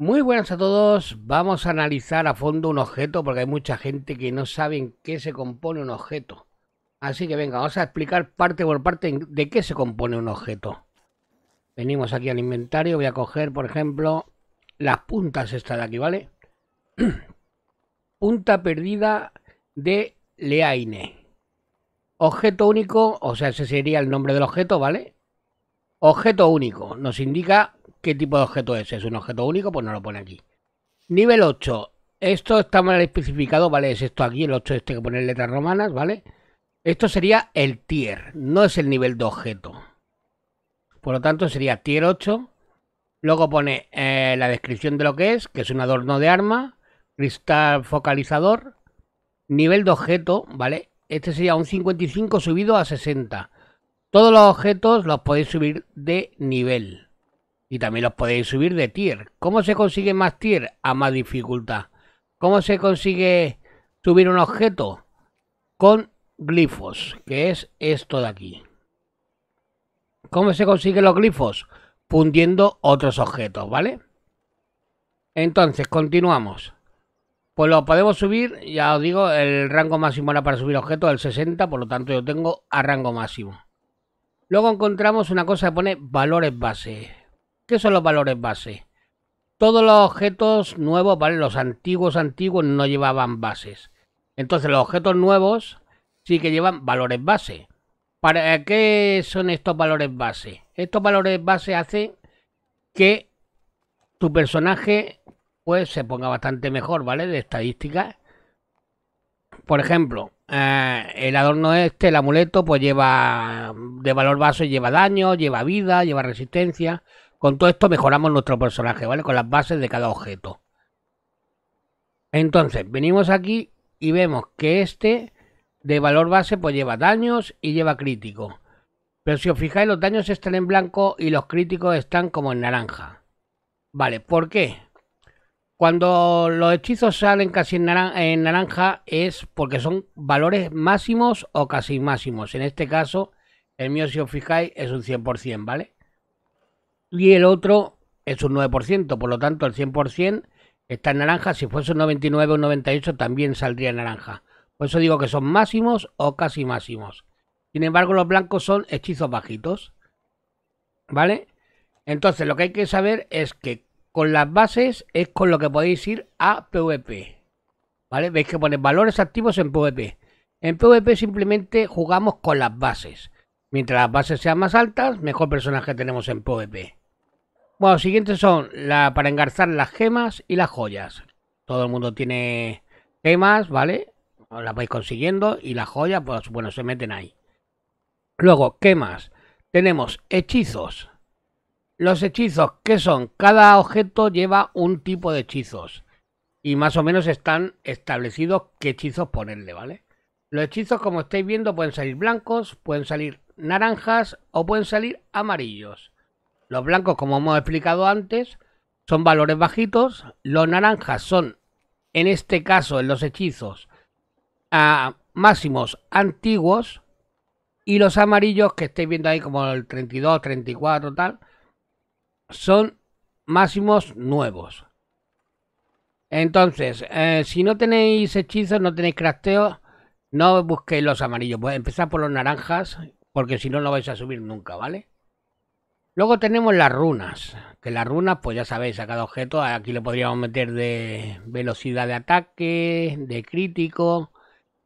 Muy buenas a todos. Vamos a analizar a fondo un objeto porque hay mucha gente que no sabe en qué se compone un objeto. Así que venga, vamos a explicar parte por parte de qué se compone un objeto. Venimos aquí al inventario, voy a coger, por ejemplo, las puntas esta de aquí, ¿vale? Punta perdida de Leaine. Objeto único, o sea, ese sería el nombre del objeto, ¿vale? Objeto único, nos indica qué tipo de objeto es. ¿Es un objeto único? Pues no lo pone aquí. Nivel 8. Esto está mal especificado, ¿vale? Es esto aquí, el 8 este que pone letras romanas, ¿vale? Esto sería el tier, no es el nivel de objeto. Por lo tanto, sería tier 8. Luego pone eh, la descripción de lo que es, que es un adorno de arma, cristal focalizador, nivel de objeto, ¿vale? Este sería un 55 subido a 60. Todos los objetos los podéis subir de nivel y también los podéis subir de tier. ¿Cómo se consigue más tier? A más dificultad. ¿Cómo se consigue subir un objeto? Con glifos, que es esto de aquí. ¿Cómo se consiguen los glifos? Pundiendo otros objetos, ¿vale? Entonces, continuamos. Pues lo podemos subir, ya os digo, el rango máximo para subir objetos el 60, por lo tanto yo tengo a rango máximo. Luego encontramos una cosa que pone valores base. ¿Qué son los valores base? Todos los objetos nuevos, ¿vale? Los antiguos antiguos no llevaban bases. Entonces los objetos nuevos sí que llevan valores base. ¿Para qué son estos valores base? Estos valores base hacen que tu personaje pues se ponga bastante mejor, ¿vale? De estadística. Por ejemplo, eh, el adorno este, el amuleto, pues lleva de valor base, lleva daño, lleva vida, lleva resistencia. Con todo esto mejoramos nuestro personaje, ¿vale? Con las bases de cada objeto. Entonces, venimos aquí y vemos que este de valor base pues lleva daños y lleva crítico. Pero si os fijáis, los daños están en blanco y los críticos están como en naranja. Vale, ¿por qué? Cuando los hechizos salen casi en, en naranja es porque son valores máximos o casi máximos. En este caso, el mío, si os fijáis, es un 100%, ¿vale? y el otro es un 9%, por lo tanto el 100% está en naranja, si fuese un 99 o un 98 también saldría en naranja. Por eso digo que son máximos o casi máximos. Sin embargo, los blancos son hechizos bajitos. ¿Vale? Entonces, lo que hay que saber es que con las bases es con lo que podéis ir a PvP. ¿Vale? Veis que pone valores activos en PvP. En PvP simplemente jugamos con las bases. Mientras las bases sean más altas, mejor personaje tenemos en PvP. Bueno, los siguientes son para engarzar las gemas y las joyas. Todo el mundo tiene gemas, ¿vale? Las vais consiguiendo y las joyas, pues bueno, se meten ahí. Luego, ¿qué más? Tenemos hechizos. Los hechizos, ¿qué son? Cada objeto lleva un tipo de hechizos. Y más o menos están establecidos qué hechizos ponerle, ¿vale? Los hechizos, como estáis viendo, pueden salir blancos, pueden salir naranjas o pueden salir amarillos. Los blancos, como hemos explicado antes, son valores bajitos. Los naranjas son, en este caso, en los hechizos, ah, máximos antiguos. Y los amarillos que estáis viendo ahí, como el 32, 34, tal, son máximos nuevos. Entonces, eh, si no tenéis hechizos, no tenéis crafteo, no busquéis los amarillos. Pues empezad por los naranjas, porque si no, no vais a subir nunca, ¿vale? Luego tenemos las runas, que las runas, pues ya sabéis, a cada objeto, aquí le podríamos meter de velocidad de ataque, de crítico,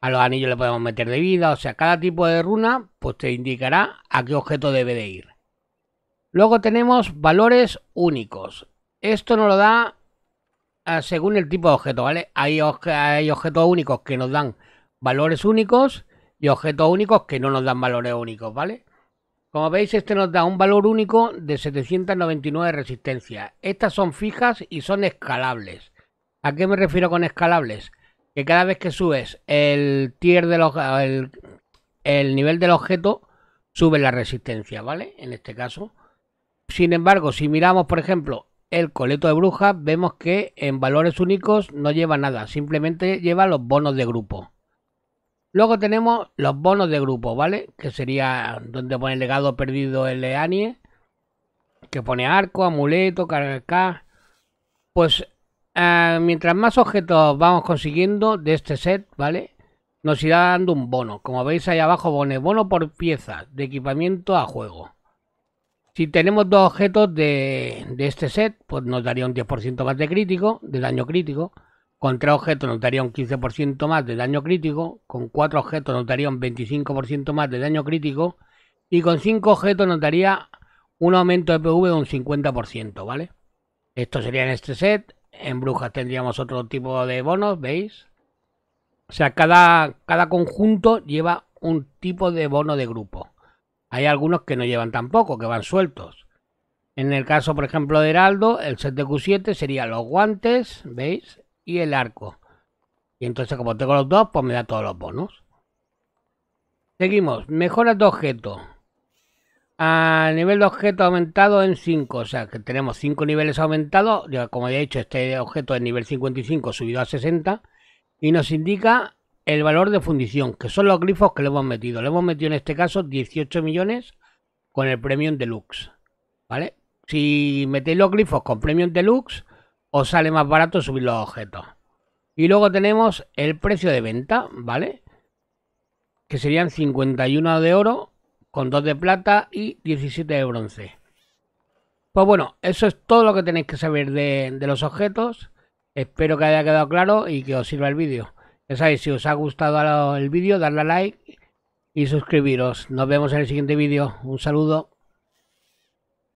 a los anillos le podemos meter de vida, o sea, cada tipo de runa, pues te indicará a qué objeto debe de ir. Luego tenemos valores únicos. Esto nos lo da ah, según el tipo de objeto, ¿vale? Hay, hay objetos únicos que nos dan valores únicos y objetos únicos que no nos dan valores únicos, ¿vale? Como veis, este nos da un valor único de 799 resistencia. Estas son fijas y son escalables. ¿A qué me refiero con escalables? Que cada vez que subes el tier el, nivel del objeto, sube la resistencia, ¿vale? En este caso. Sin embargo, si miramos, por ejemplo, el coleto de brujas, vemos que en valores únicos no lleva nada, simplemente lleva los bonos de grupo. Luego tenemos los bonos de grupo, ¿vale? Que sería donde pone legado perdido el Leanie, que pone arco, amuleto, carga Pues eh, mientras más objetos vamos consiguiendo de este set, ¿vale? Nos irá dando un bono. Como veis ahí abajo pone bono por pieza de equipamiento a juego. Si tenemos dos objetos de, de este set, pues nos daría un 10% más de crítico, de daño crítico. Con 3 objetos notaría un 15% más de daño crítico, con 4 objetos notaría un 25% más de daño crítico y con 5 objetos notaría un aumento de PV de un 50%, ¿vale? Esto sería en este set. En brujas tendríamos otro tipo de bonos, ¿veis? O sea, cada, cada conjunto lleva un tipo de bono de grupo. Hay algunos que no llevan tampoco, que van sueltos. En el caso, por ejemplo, de Heraldo, el set de Q7 sería los guantes, ¿veis? y el arco. Y entonces como tengo los dos, pues me da todos los bonos. Seguimos. Mejoras de objeto. A nivel de objeto aumentado en 5. O sea que tenemos 5 niveles aumentados. Ya, como ya he dicho, este objeto es nivel 55 subido a 60. Y nos indica el valor de fundición, que son los grifos que le hemos metido. Le hemos metido en este caso 18 millones con el Premium Deluxe. ¿Vale? Si metéis los grifos con Premium Deluxe, os sale más barato subir los objetos. Y luego tenemos el precio de venta, ¿vale? Que serían 51 de oro, con 2 de plata y 17 de bronce. Pues bueno, eso es todo lo que tenéis que saber de, los objetos. Espero que haya quedado claro y que os sirva el vídeo. Ya sabéis, si os ha gustado el vídeo, darle a like y suscribiros. Nos vemos en el siguiente vídeo. Un saludo.